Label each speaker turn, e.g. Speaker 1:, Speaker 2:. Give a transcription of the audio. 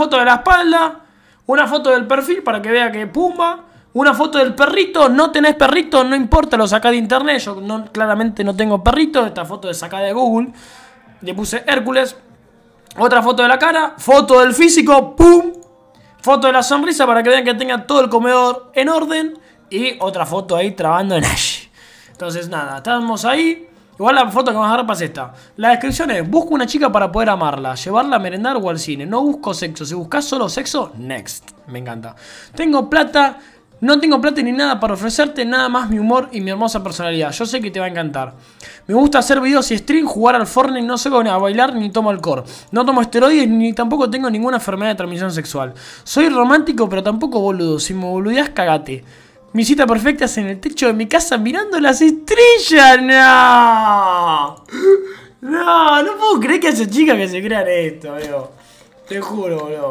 Speaker 1: foto de la espalda, una foto del perfil para que vea que Pumba, una foto del perrito, no tenés perrito, no importa, lo saca de internet, yo claramente no tengo perrito, esta foto es saca de Google, le puse Hércules, otra foto de la cara, foto del físico, ¡pum! Foto de la sonrisa para que vean que tenga todo el comedor en orden y otra foto ahí trabajando en Ash. Entonces nada, estamos ahí. Igual la foto que a dar pasa esta. La descripción es, busco una chica para poder amarla, llevarla a merendar o al cine. No busco sexo, si buscas solo sexo, next. Me encanta. Tengo plata, no tengo plata ni nada para ofrecerte, nada más mi humor y mi hermosa personalidad. Yo sé que te va a encantar. Me gusta hacer videos y stream, jugar al Fortnite, no sé a bailar ni tomo alcohol. No tomo esteroides ni tampoco tengo ninguna enfermedad de transmisión sexual. Soy romántico, pero tampoco boludo. Si me boludeas, cagate. Mi cita perfecta es en el techo de mi casa mirando las estrellas. ¡No! No, no puedo creer que haya chica que se crean esto, amigo. Te juro, boludo.